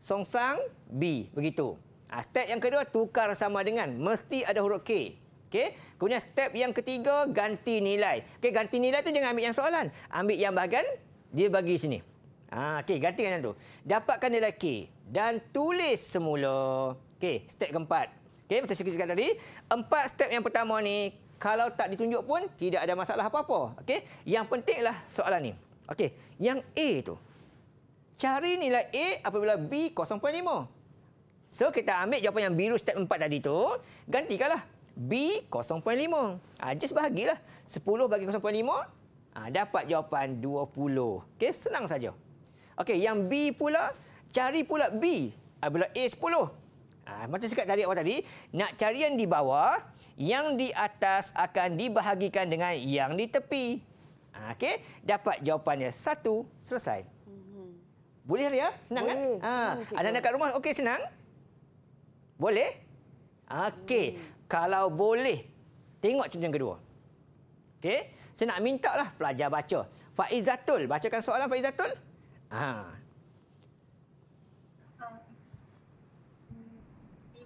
sengsang B. Begitu. Ha, step yang kedua, tukar sama dengan. Mesti ada huruf K. Okey. Kemudian step yang ketiga ganti nilai. Okey, ganti nilai tu jangan ambil yang soalan. Ambil yang bahagian dia bagi sini. Ha, okey, ganti yang tu. Dapatkan nilai K dan tulis semula. Okey, step keempat. Okey, macam saya cakap tadi, empat step yang pertama ni kalau tak ditunjuk pun tidak ada masalah apa-apa. Okey. Yang pentinglah soalan ni. Okey, yang A tu. Cari nilai A apabila B 0.5. So kita ambil jawapan yang biru step 4 tadi tu, gantikanlah. B 0.5. Ah just bahagilah 10 bagi 0.5 ah dapat jawapan 20. Okey senang saja. Okey yang B pula cari pula B apabila ah, A 10. Ah macam cakap tadi awak tadi nak cari yang di bawah yang di atas akan dibahagikan dengan yang di tepi. Ah okey dapat jawapannya 1 selesai. Boleh ya, Senang kan? Boleh. kan? Ha, ada anak kat rumah? Okey, senang? Boleh? Okey kalau boleh tengok cincin kedua. Okey, saya nak minta lah pelajar baca. Faizatul, bacakan soalan Faizatul. Ha. Uh,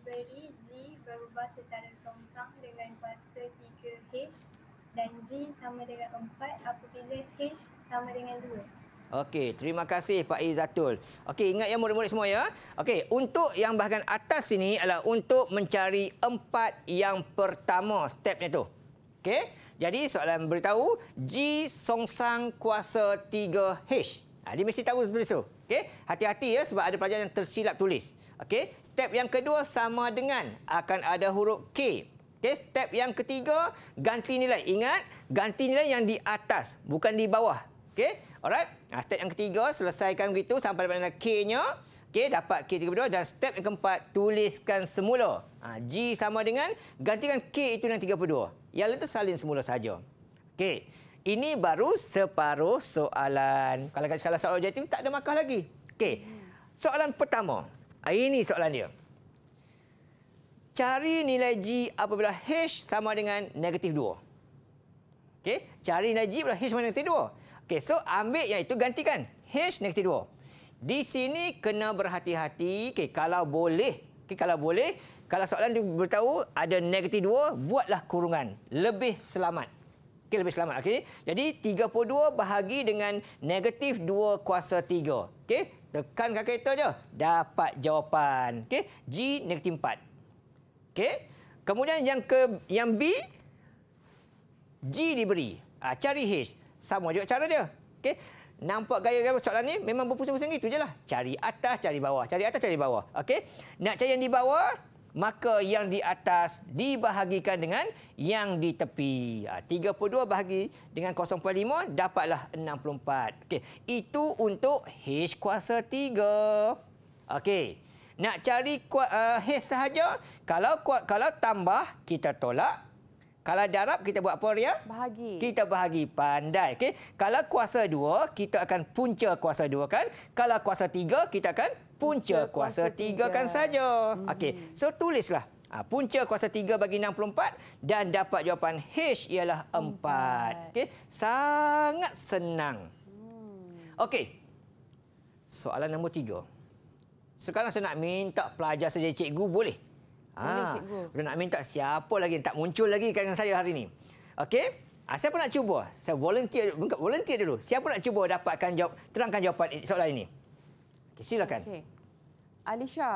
be berubah secara songsang dengan kuasa 3H dan G sama dengan 4 apabila H sama dengan 2. Okey, terima kasih Pak Izatul. Okey, ingat ya murid-murid semua ya. Okey, untuk yang bahagian atas sini adalah untuk mencari empat yang pertama stepnya tu. Okey, jadi soalan beritahu G Sang kuasa 3H. Ha, dia mesti tahu sebelum itu. Okey, hati-hati ya sebab ada pelajar yang tersilap tulis. Okey, step yang kedua sama dengan akan ada huruf K. Okey, step yang ketiga ganti nilai. Ingat, ganti nilai yang di atas bukan di bawah. Okey. Alright. Ha, step yang ketiga, selesaikan begitu sampai pada K-nya. Okey, dapat K32 dan step yang keempat, tuliskan semula. Ha, G sama dengan gantikan K itu dengan 32. Yang letter salin semula saja. Okey. Ini baru separuh soalan. Kalau kat skala soalan objektif tak ada markah lagi. Okey. Soalan pertama. Ha, ini soalan dia. Cari nilai G apabila H sama dengan negatif 2. Okay, Cari nilai G apabila H sama dengan negatif 2. Okey, so ambil yang itu gantikan. H negatif 2. Di sini kena berhati-hati. Okey, kalau boleh. Okey, kalau boleh. Kalau soalan dia beritahu ada negatif 2, buatlah kurungan. Lebih selamat. Okey, lebih selamat. Okey, jadi 32 bahagi dengan negatif 2 kuasa 3. Okey, tekan kaki itu saja. Dapat jawapan. Okey, G negatif 4. Okey, kemudian yang ke yang B, G diberi. Ha, cari H sama juga cara dia. Okey. Nampak gaya-gaya soalan ni memang berpusing-pusing gitu je lah. Cari atas, cari bawah. Cari atas, cari bawah. Okey. Nak cari yang di bawah, maka yang di atas dibahagikan dengan yang di tepi. 32 ha, bahagi dengan 0.5 dapatlah 64. Okey. Itu untuk H kuasa 3. Okey. Nak cari kuat, uh, H sahaja, kalau kuat, kalau tambah, kita tolak kalau darab, kita buat apa, ya? Ria? Bahagi. Kita bahagi. Pandai. Okay? Kalau kuasa dua, kita akan punca kuasa dua, kan? Kalau kuasa tiga, kita akan punca, punca kuasa, kuasa tiga, kan saja. Hmm. Okey. So, tulislah. Ha, punca kuasa tiga bagi 64 dan dapat jawapan H ialah empat. Okey. Sangat senang. Hmm. Okey. Soalan nombor tiga. Sekarang saya nak minta pelajar saja cikgu Boleh. Boleh, ah, cikgu. nak minta siapa lagi yang tak muncul lagi dengan saya hari ini. Okey? Ah, siapa nak cuba? Saya volunteer, bukan volunteer dulu. Siapa nak cuba dapatkan jawab, terangkan jawapan soalan ini? Okay, silakan. Okay. Alisha.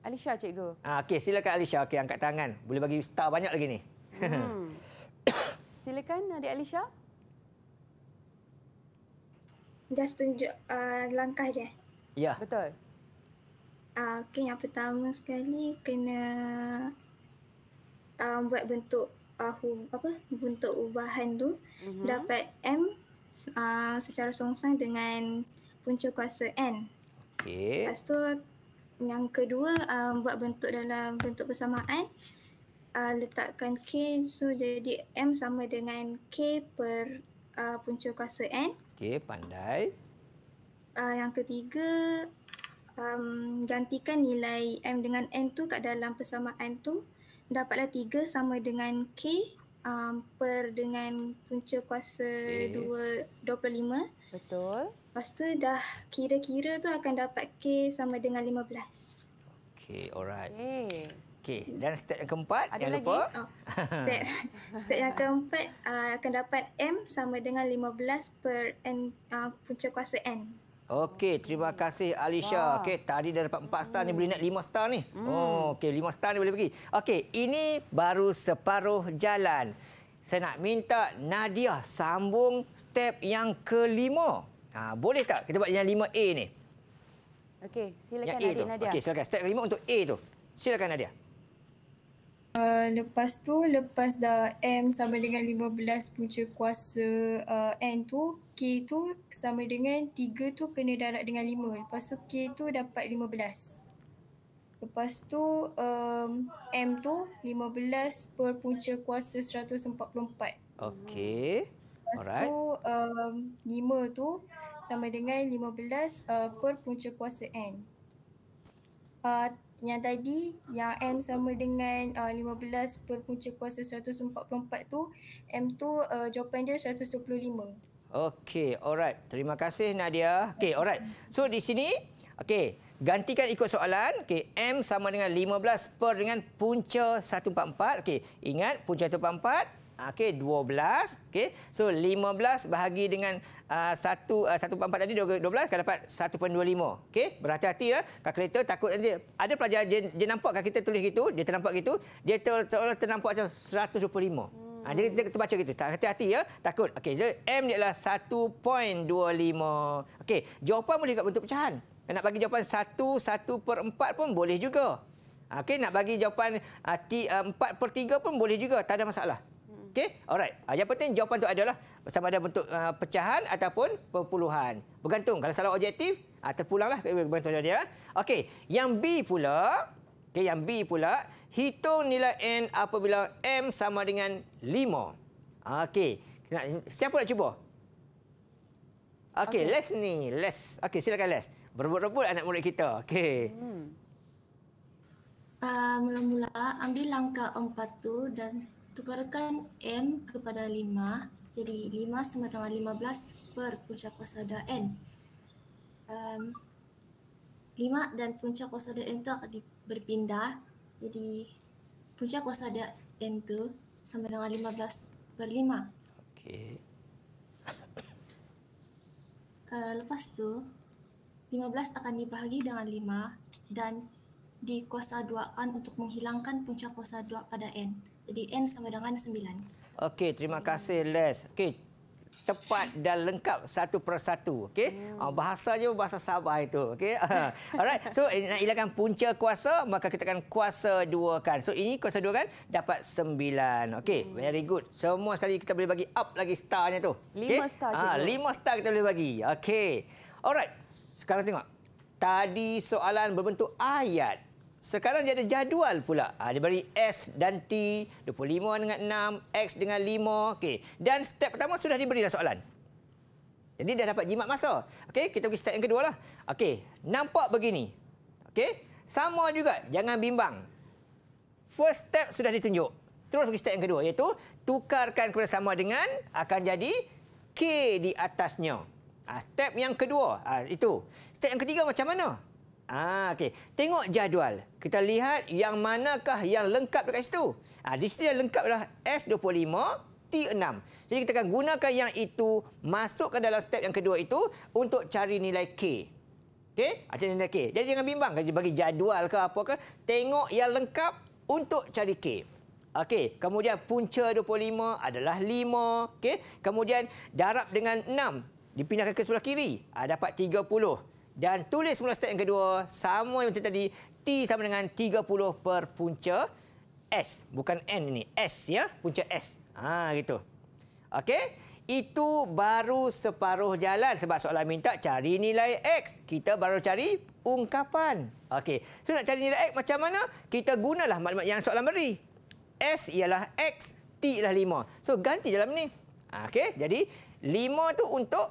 Alisha, cikgu. Ah, Okey, silakan Alisha. Okey, angkat tangan. Boleh bagi star banyak lagi ni. Hmm. silakan adik Alisha. Just tunjuk uh, langkah je. Ya. Betul uh, ah, okay, yang pertama sekali kena um, buat bentuk uh, hu, apa bentuk ubahan tu mm-hmm. dapat M uh, secara songsang dengan punca kuasa N. Okay. Lepas tu yang kedua um, buat bentuk dalam bentuk persamaan uh, letakkan K so jadi M sama dengan K per uh, punca kuasa N. Okey, pandai. Uh, yang ketiga um, gantikan nilai M dengan N tu kat dalam persamaan tu dapatlah 3 sama dengan K um, per dengan punca kuasa okay. 2, 25. Betul. Lepas tu dah kira-kira tu akan dapat K sama dengan 15. Okay, alright. Okay. Okey, dan step yang keempat, Ada jangan lagi? lupa. Oh, step, step yang keempat uh, akan dapat M sama dengan 15 per N, uh, punca kuasa N. Okey, terima kasih Alicia. Wow. Okey, tadi dah dapat 4 star hmm. ni boleh naik 5 star ni. Hmm. Oh, okey 5 star ni boleh pergi. Okey, ini baru separuh jalan. Saya nak minta Nadia sambung step yang kelima. Ha, boleh tak kita buat yang 5A ni? Okey, silakan Nadia. Okey, silakan step kelima untuk A tu. Silakan Nadia. Uh, lepas tu, lepas dah M sama dengan 15 punca kuasa uh, N tu, K tu sama dengan 3 tu kena darat dengan 5. Lepas tu K tu dapat 15. Lepas tu um, M tu 15 per punca kuasa 144. Okay. Lepas Alright. tu um, 5 tu sama dengan 15 uh, per punca kuasa N. Uh, yang tadi yang M sama dengan uh, 15 per punca kuasa 144 tu M tu uh, jawapan dia 125. Okey, alright. Terima kasih Nadia. Okey, alright. So di sini, okey, gantikan ikut soalan. Okey, M sama dengan 15 per dengan punca 144. Okey, ingat punca 144 Ah, okey, 12. Okey, so 15 bahagi dengan uh, 1, uh, 1.4 tadi 12, akan dapat 1.25. Okey, berhati-hati ya. Kalkulator takut nanti. Ada pelajar, dia, dia nampak kalau kita tulis gitu, dia ternampak gitu, dia ter, ter, ternampak macam 125. Hmm. Ha, jadi kita terbaca gitu. Hati-hati ya, takut. Okey, so M dia adalah 1.25. Okey, jawapan boleh dekat bentuk pecahan. Nak bagi jawapan 1, 1 per 4 pun boleh juga. Ah, okey, nak bagi jawapan uh, t, uh, 4 per 3 pun boleh juga. Tak ada masalah. Okey, alright. Uh, yang penting jawapan tu adalah sama ada bentuk uh, pecahan ataupun perpuluhan. Bergantung. Kalau salah objektif, uh, terpulanglah bergantung dia. Ya. Okey, yang B pula, okay, yang B pula, hitung nilai N apabila M sama dengan 5. Okey, nak siapa nak cuba? Okey, okay. Les ni. Les. Okey, silakan Les. Berebut-rebut anak murid kita. Okey. Hmm. Uh, Mula-mula ambil langkah empat tu dan tukarkan M kepada 5 jadi 5 sama dengan 15 per punca kuasa dar N. Um, 5 dan punca kuasa dar N itu akan berpindah jadi punca kuasa dar N tu sama dengan 15 per 5. Okay. Uh, lepas tu 15 akan dibahagi dengan 5 dan dikuasa 2 kan untuk menghilangkan puncak kuasa 2 pada N. Jadi N sama dengan 9. Okey, terima kasih Les. Okey, tepat dan lengkap satu persatu. Okey, hmm. Ah, bahasa bahasa Sabah itu. Okey, alright. So, eh, nak hilangkan punca kuasa, maka kita akan kuasa dua kan. So, ini kuasa dua kan dapat sembilan. Okey, hmm. very good. Semua sekali kita boleh bagi up lagi starnya tu. Okay? 5 star. Ah, lima star kita boleh bagi. Okey. Alright. Sekarang tengok. Tadi soalan berbentuk ayat. Sekarang dia ada jadual pula. Ha, dia beri S dan T, 25 dengan 6, X dengan 5. Okey. Dan step pertama sudah diberi dah soalan. Jadi dah dapat jimat masa. Okay, kita pergi step yang kedua lah. Okay, nampak begini. Okay, sama juga. Jangan bimbang. First step sudah ditunjuk. Terus pergi step yang kedua iaitu tukarkan kepada sama dengan akan jadi K di atasnya. Ha, step yang kedua ha, itu. Step yang ketiga macam mana? Ah, okey. Tengok jadual. Kita lihat yang manakah yang lengkap dekat situ. Ah, di sini yang lengkap adalah S25 T6. Jadi kita akan gunakan yang itu masuk ke dalam step yang kedua itu untuk cari nilai K. Okey? Acara ah, nilai K. Jadi jangan bimbang kerja bagi jadual ke apa ke. Tengok yang lengkap untuk cari K. Okey, kemudian punca 25 adalah 5, okey. Kemudian darab dengan 6 dipindahkan ke sebelah kiri, ah dapat 30. Dan tulis semula step yang kedua, sama macam tadi, T sama dengan 30 per punca S. Bukan N ini, S ya, punca S. Ha, gitu. Okey, itu baru separuh jalan sebab soalan minta cari nilai X. Kita baru cari ungkapan. Okey, so nak cari nilai X macam mana? Kita gunalah maklumat yang soalan beri. S ialah X, T ialah 5. So, ganti dalam ni. Ha, okey, jadi 5 tu untuk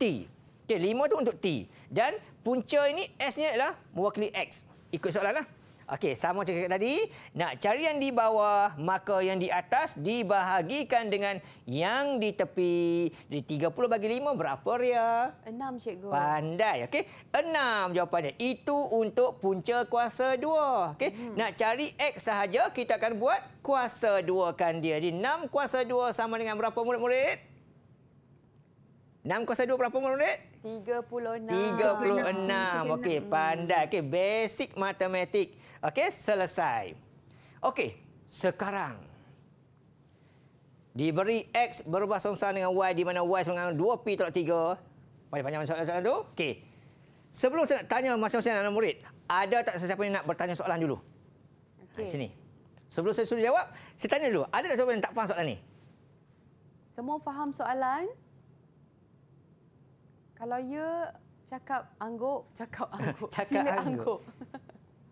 T. Okey, 5 tu untuk T. Dan punca ini S-nya adalah mewakili X. Ikut soalanlah. Okey, sama cakap tadi. Nak cari yang di bawah, maka yang di atas dibahagikan dengan yang di tepi. Jadi 30 bagi 5, berapa Ria? 6, Cikgu. Pandai, okey. 6 jawapannya. Itu untuk punca kuasa 2. Okey, hmm. nak cari X sahaja, kita akan buat kuasa 2 kan dia. Jadi 6 kuasa 2 sama dengan berapa murid-murid? 602 berapa murid? 36. 36. Okey, pandai. Okey, basic matematik. Okey, selesai. Okey, sekarang. Diberi X berubah songsang dengan Y di mana Y sama 2P tolak 3. Pada panjang soalan-soalan itu. Okey. Sebelum saya nak tanya masing-masing anak murid, ada tak sesiapa yang nak bertanya soalan dulu? Ha, Okey. Di sini. Sebelum saya suruh jawab, saya tanya dulu. Ada tak sesiapa yang tak faham soalan ini? Semua faham soalan? Kalau ya, cakap angguk. Cakap angguk. cakap Sila angguk.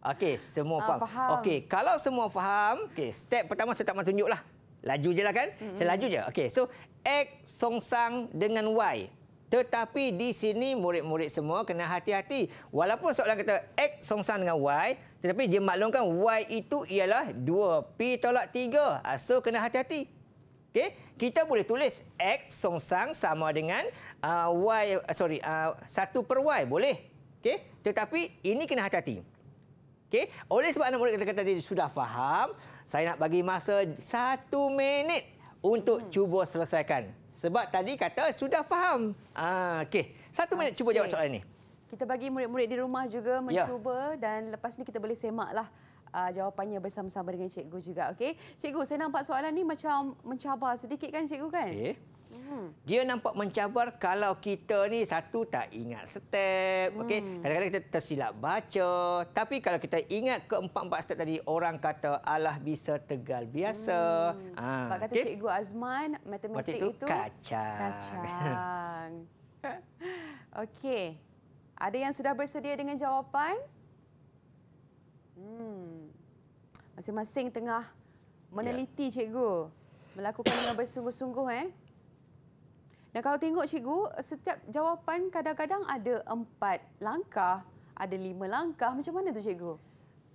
Okey, semua ah, faham. Uh, faham. Okey, kalau semua faham, okey, step pertama saya tak mahu tunjuklah. Laju je lah kan? Mm -hmm. Saya laju je. Okey, so X songsang dengan Y. Tetapi di sini murid-murid semua kena hati-hati. Walaupun soalan kata X songsang dengan Y, tetapi dia maklumkan Y itu ialah 2P tolak 3. Ah, so, kena hati-hati. Okey, kita boleh tulis x songsang sama dengan uh, y uh, sorry uh, 1 per y boleh. Okey, tetapi ini kena hati-hati. Okey, oleh sebab anak murid kata-kata tadi sudah faham, saya nak bagi masa satu minit untuk hmm. cuba selesaikan. Sebab tadi kata sudah faham. Ah uh, okey, 1 minit cuba jawab soalan ini. Kita bagi murid-murid di rumah juga ya. mencuba ya. dan lepas ni kita boleh semaklah. lah uh, jawapannya bersama-sama dengan cikgu juga. Okey. Cikgu, saya nampak soalan ni macam mencabar sedikit kan cikgu kan? Okay. Eh? Hmm. Dia nampak mencabar kalau kita ni satu tak ingat step. Hmm. Okey. Kadang-kadang kita tersilap baca. Tapi kalau kita ingat keempat-empat step tadi, orang kata Allah bisa tegal biasa. Hmm. Ha. Sebab kata okay. Cikgu Azman, matematik Macam itu, itu kacang. kacang. Okey. Ada yang sudah bersedia dengan jawapan? Hmm. Masing-masing tengah meneliti ya. cikgu. Melakukan dengan bersungguh-sungguh eh. Dan kalau tengok cikgu, setiap jawapan kadang-kadang ada empat langkah, ada lima langkah. Macam mana tu cikgu?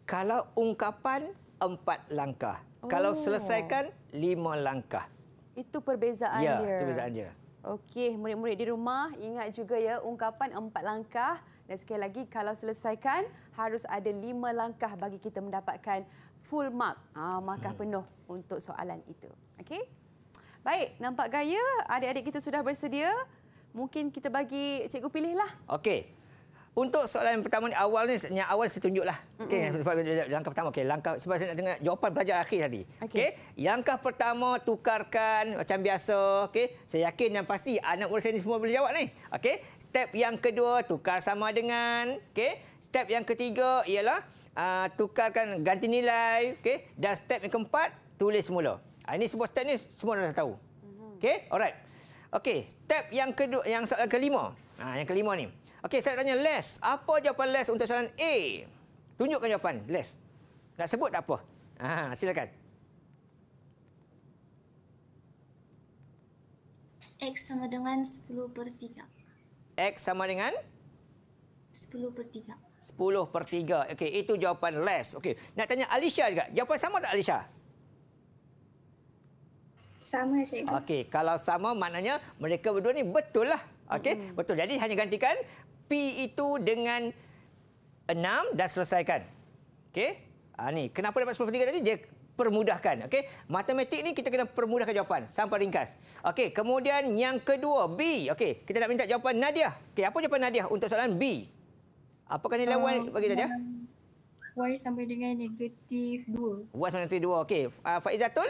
Kalau ungkapan, empat langkah. Oh. Kalau selesaikan, lima langkah. Itu perbezaan ya, dia. Ya, itu perbezaan dia. Okey, murid-murid di rumah, ingat juga ya ungkapan empat langkah. Dan sekali lagi, kalau selesaikan, harus ada lima langkah bagi kita mendapatkan full mark, ah, markah hmm. penuh untuk soalan itu. Okay, Baik, nampak gaya. Adik-adik kita sudah bersedia. Mungkin kita bagi cikgu pilihlah. Okey. Untuk soalan yang pertama ni awal ni yang awal saya tunjuklah. Okey, langkah pertama okey, langkah sebab saya nak tengok jawapan pelajar akhir tadi. Okey, okay. langkah pertama tukarkan macam biasa, okey. Saya yakin yang pasti anak murid saya ni semua boleh jawab ni. Okey, step yang kedua tukar sama dengan okey step yang ketiga ialah uh, tukarkan ganti nilai okey dan step yang keempat tulis semula uh, ini semua step ni semua dah tahu mhm. okey alright okey step yang kedua yang soalan kelima ha yang kelima ni okey saya tanya less apa jawapan less untuk soalan A tunjukkan jawapan less nak sebut tak apa ha silakan X sama dengan 10 per 3. X sama dengan? 10 per 3. 10 per 3. Okey, itu jawapan less. Okey, nak tanya Alicia juga. Jawapan sama tak Alicia? Sama saya. Okey, kalau sama maknanya mereka berdua ni betul lah. Okey, mm. betul. Jadi hanya gantikan P itu dengan 6 dan selesaikan. Okey. Ah ni. Kenapa dapat 10 per 3 tadi? Dia permudahkan. Okey, matematik ni kita kena permudahkan jawapan. Sampai ringkas. Okey, kemudian yang kedua B. Okey, kita nak minta jawapan Nadia. Okey, apa jawapan Nadia untuk soalan B? Apakah nilai Y ah, bagi Nadia? Y sampai dengan negatif 2. Y sampai negatif 2. Okey, uh, ah, Faizatul? Faizatul?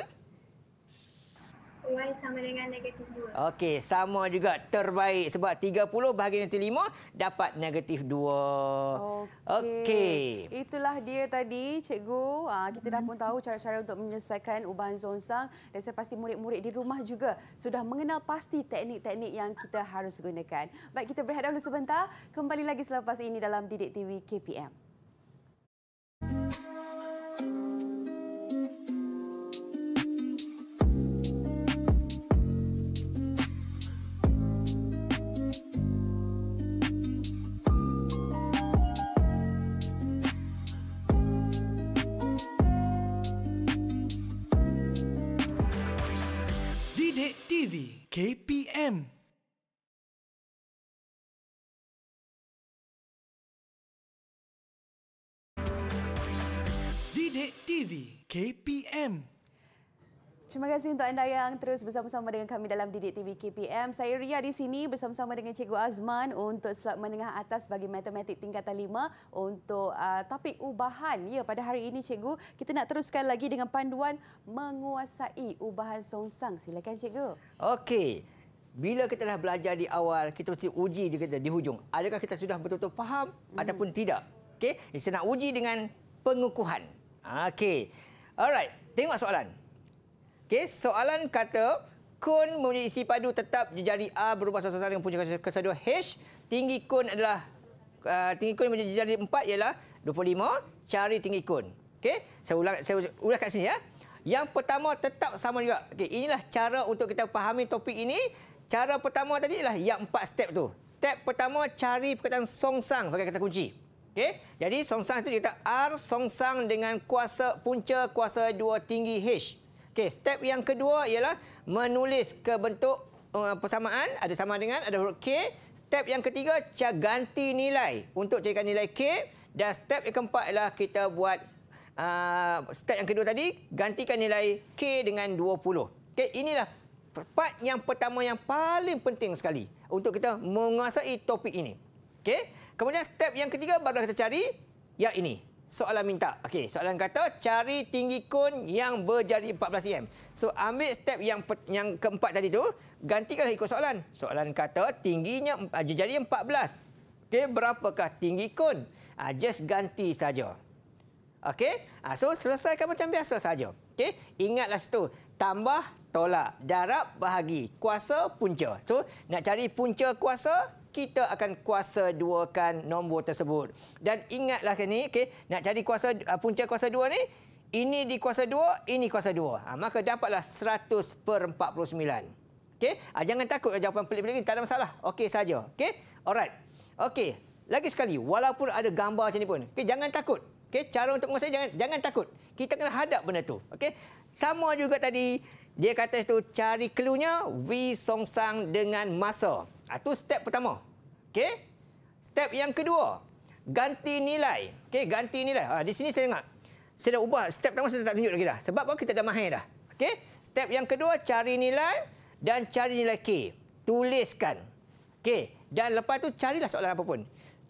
Y sama dengan negatif 2. Okey, sama juga terbaik. Sebab 30 bahagi negatif 5 dapat negatif 2. Okey. Okay. Itulah dia tadi, cikgu. Ah, kita dah pun tahu cara-cara untuk menyelesaikan ubahan zon sang. Dan saya pasti murid-murid di rumah juga sudah mengenal pasti teknik-teknik yang kita harus gunakan. Baik, kita berehat dulu sebentar. Kembali lagi selepas ini dalam Didik TV KPM. KPM. Terima kasih untuk anda yang terus bersama-sama dengan kami dalam Didik TV KPM. Saya Ria di sini bersama-sama dengan Cikgu Azman untuk slot menengah atas bagi matematik tingkatan 5 untuk uh, topik ubahan. Ya, pada hari ini Cikgu, kita nak teruskan lagi dengan panduan menguasai ubahan songsang. Silakan Cikgu. Okey. Bila kita dah belajar di awal, kita mesti uji juga kita di hujung. Adakah kita sudah betul-betul faham hmm. ataupun tidak? Okey, saya nak uji dengan pengukuhan. Okey. Alright, tengok soalan. Okay, soalan kata kon mempunyai isi padu tetap jari A berubah sesuai dengan punca kesatuan H. Tinggi kon adalah uh, tinggi kon mempunyai jari 4 ialah 25. Cari tinggi kon. Okay, saya ulang, saya ulang kat sini ya. Yang pertama tetap sama juga. Okay, inilah cara untuk kita fahami topik ini. Cara pertama tadi ialah yang empat step tu. Step pertama cari perkataan song sang pakai kata kunci. Okay, jadi songsang itu kita R songsang dengan kuasa punca kuasa dua tinggi H. Okay, step yang kedua ialah menulis ke bentuk uh, persamaan ada sama dengan ada huruf K. Step yang ketiga cak ganti nilai untuk carikan nilai K dan step yang keempat ialah kita buat uh, step yang kedua tadi gantikan nilai K dengan 20. Okay, inilah part yang pertama yang paling penting sekali untuk kita menguasai topik ini. Okay. Kemudian step yang ketiga baru kita cari yang ini. Soalan minta. Okey, soalan kata cari tinggi kon yang berjari 14 cm. So ambil step yang yang keempat tadi tu, gantikanlah ikut soalan. Soalan kata tingginya ah, jari 14. Okey, berapakah tinggi kon? Uh, ah, just ganti saja. Okey? Uh, so selesaikan macam biasa saja. Okey, ingatlah situ. Tambah, tolak, darab, bahagi, kuasa, punca. So nak cari punca kuasa, kita akan kuasa duakan nombor tersebut. Dan ingatlah ini, okay, nak cari kuasa uh, punca kuasa dua ni, ini di kuasa dua, ini kuasa dua. Ha, maka dapatlah 100 per 49. Okay? Ha, jangan takut lah jawapan pelik-pelik ini, tak ada masalah. Okey saja. Okay? Alright. Okey, lagi sekali, walaupun ada gambar macam ni pun, okay, jangan takut. Okay? Cara untuk menguasai, jangan, jangan takut. Kita kena hadap benda tu. Okay? Sama juga tadi, dia kata itu cari cluenya, we song sang dengan masa. Itu step pertama. Okey. Step yang kedua. Ganti nilai. Okey, ganti nilai. Ha, di sini saya ingat. Saya dah ubah. Step pertama saya tak tunjuk lagi dah. Sebab apa? Kita dah mahir dah. Okey. Step yang kedua, cari nilai dan cari nilai K. Tuliskan. Okey. Dan lepas tu carilah soalan apa pun.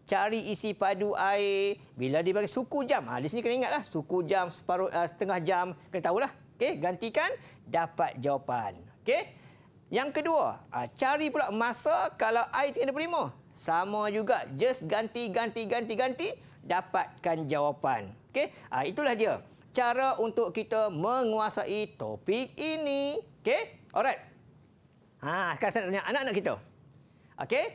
Cari isi padu air. Bila dia bagi suku jam. Ha, di sini kena ingatlah. Suku jam, separuh, ah, setengah jam. Kena tahulah. Okey. Gantikan. Dapat jawapan. Okey. Yang kedua, ah, cari pula masa kalau I 35. Sama juga, just ganti, ganti, ganti, ganti, dapatkan jawapan. Okey, ah, itulah dia. Cara untuk kita menguasai topik ini. Okey, alright. Ha, sekarang saya nak tanya anak-anak kita. Okey,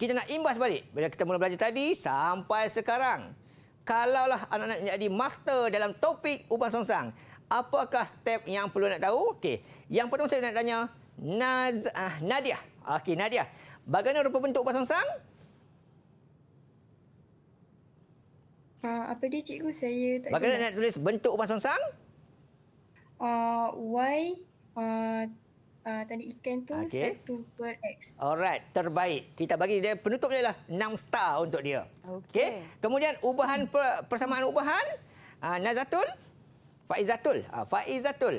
kita nak imbas balik. Bila kita mula belajar tadi sampai sekarang. Kalaulah anak-anak jadi master dalam topik Upan Songsang. Apakah step yang perlu nak tahu? Okey, yang pertama saya nak tanya, Naz uh, Nadia. Okey Nadia. Bagaimana rupa bentuk pasang sang? Ah, apa dia cikgu? Saya tak jelas. Bagaimana nak tulis bentuk pasang sang? Uh, y uh, ah, uh, tanda ikan tu okay. satu per X. Alright, terbaik. Kita bagi dia penutup dia lah. enam star untuk dia. Okey. Okay. Kemudian ubahan per, persamaan ubahan. Uh, Nazatul. Faizatul. Uh, Faizatul. Faizatul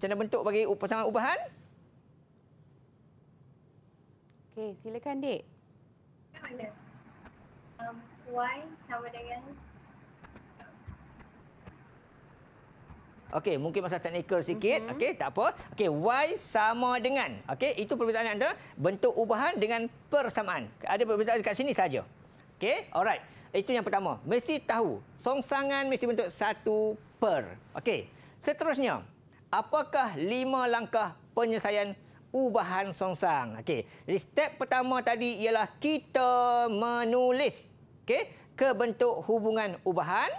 macam mana bentuk bagi pasangan ubahan? Okey, silakan dek. Um, sama dengan Okey, mungkin masalah teknikal sikit. Mm Okey, tak apa. Okey, Y sama dengan. Okey, itu perbezaan antara bentuk ubahan dengan persamaan. Ada perbezaan dekat sini saja. Okey, alright. Itu yang pertama. Mesti tahu. Songsangan mesti bentuk satu per. Okey, seterusnya apakah lima langkah penyelesaian ubahan songsang? Okey, jadi step pertama tadi ialah kita menulis okey, ke bentuk hubungan ubahan.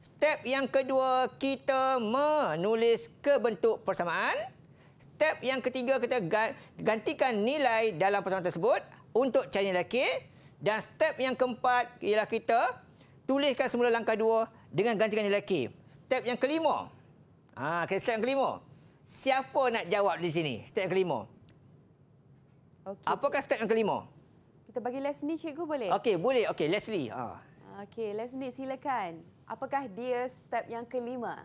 Step yang kedua, kita menulis ke bentuk persamaan. Step yang ketiga, kita gantikan nilai dalam persamaan tersebut untuk cari nilai K. Dan step yang keempat ialah kita tuliskan semula langkah dua dengan gantikan nilai K. Step yang kelima, Ha, okay, step yang kelima. Siapa nak jawab di sini? Step yang kelima. Okay. Apakah step yang kelima? Kita bagi Leslie cikgu boleh? Okey, boleh. Okey, Leslie. Ha. Okey, Leslie silakan. Apakah dia step yang kelima?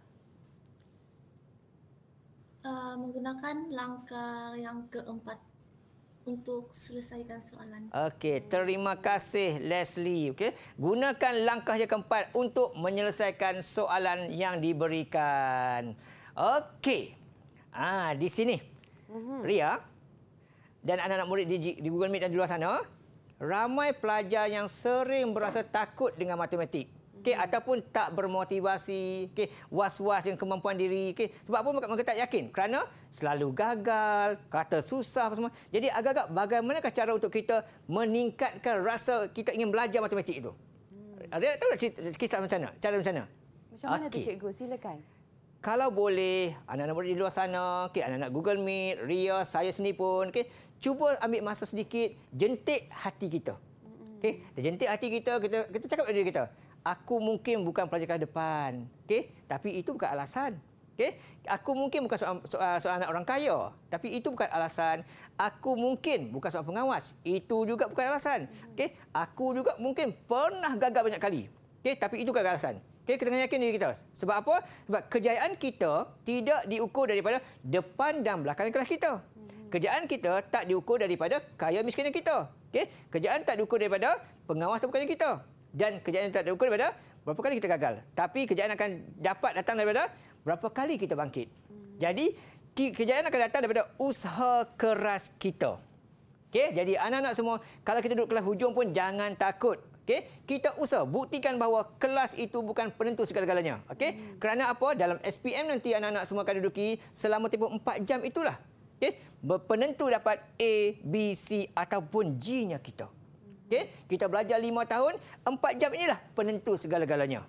Uh, menggunakan langkah yang keempat untuk selesaikan soalan. Okey, terima kasih Leslie. Okey, gunakan langkah yang keempat untuk menyelesaikan soalan yang diberikan. Okey. Ah, di sini. Mhm. Ria ah, dan anak-anak murid di di Google Meet dan di luar sana, ramai pelajar yang sering berasa takut dengan matematik okey ataupun tak bermotivasi okay, was-was yang kemampuan diri okay, sebab apa mereka tak yakin kerana selalu gagal kata susah apa semua jadi agak-agak bagaimana cara untuk kita meningkatkan rasa kita ingin belajar matematik itu hmm. ada hmm. tahu tak kisah macam mana cara macam mana macam mana okay. tu cikgu silakan kalau boleh anak-anak boleh di luar sana okey anak-anak Google Meet Ria saya sendiri pun okay, cuba ambil masa sedikit jentik hati kita hmm. okay, jentik hati kita, kita kita cakap dengan diri kita aku mungkin bukan pelajar kelas depan. Okey, tapi itu bukan alasan. Okey, aku mungkin bukan seorang, seorang, seorang anak orang kaya, tapi itu bukan alasan. Aku mungkin bukan seorang pengawas, itu juga bukan alasan. Okey, aku juga mungkin pernah gagal banyak kali. Okey, tapi itu bukan alasan. Okey, kita kena yakin diri kita. Sebab apa? Sebab kejayaan kita tidak diukur daripada depan dan belakang kelas kita. Kejayaan kita tak diukur daripada kaya miskinnya kita. Okey, kejayaan tak diukur daripada pengawas atau bukannya kita dan kejayaan itu terukur daripada berapa kali kita gagal. Tapi kejayaan akan dapat datang daripada berapa kali kita bangkit. Jadi kejayaan akan datang daripada usaha keras kita. Okay? jadi anak-anak semua, kalau kita duduk kelas hujung pun jangan takut. Okay? kita usaha buktikan bahawa kelas itu bukan penentu segala-galanya. Okay? kerana apa? Dalam SPM nanti anak-anak semua akan duduki selama tempoh 4 jam itulah. Okay? penentu dapat A, B, C ataupun G-nya kita. Okay, kita belajar lima tahun, empat jam inilah penentu segala-galanya.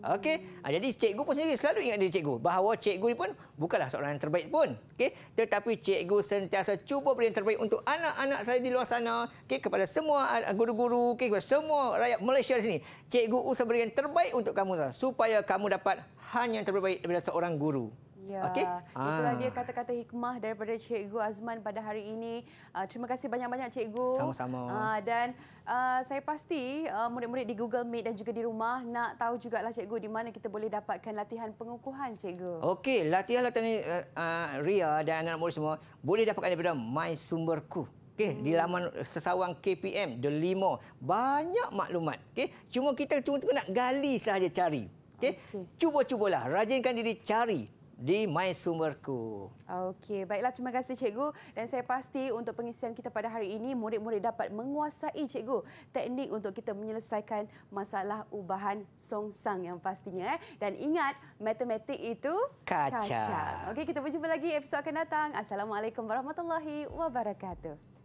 Okey, ha, jadi cikgu pun sendiri selalu ingat diri cikgu bahawa cikgu ni pun bukanlah seorang yang terbaik pun. Okey, tetapi cikgu sentiasa cuba beri yang terbaik untuk anak-anak saya di luar sana, okey kepada semua guru-guru, okey kepada semua rakyat Malaysia di sini. Cikgu usah berikan terbaik untuk kamu supaya kamu dapat hanya yang terbaik daripada seorang guru. Ya, okay. itulah dia ah. kata-kata hikmah daripada Cikgu Azman pada hari ini. Uh, terima kasih banyak-banyak Cikgu. Sama-sama. Uh, dan uh, saya pasti murid-murid uh, di Google Meet dan juga di rumah nak tahu juga lah Cikgu di mana kita boleh dapatkan latihan pengukuhan Cikgu. Okey, latihan latihan ini, uh, uh, Ria dan anak-anak murid semua boleh dapatkan daripada My Sumberku. Okay, hmm. di laman sesawang KPM The Limo banyak maklumat okey cuma kita cuma nak gali sahaja cari okey okay. cuba-cubalah rajinkan diri cari di My Sumerku. Okey, baiklah terima kasih cikgu dan saya pasti untuk pengisian kita pada hari ini murid-murid dapat menguasai cikgu teknik untuk kita menyelesaikan masalah ubahan songsang yang pastinya eh. Dan ingat matematik itu kaca. kaca. Okey, kita berjumpa lagi episod akan datang. Assalamualaikum warahmatullahi wabarakatuh.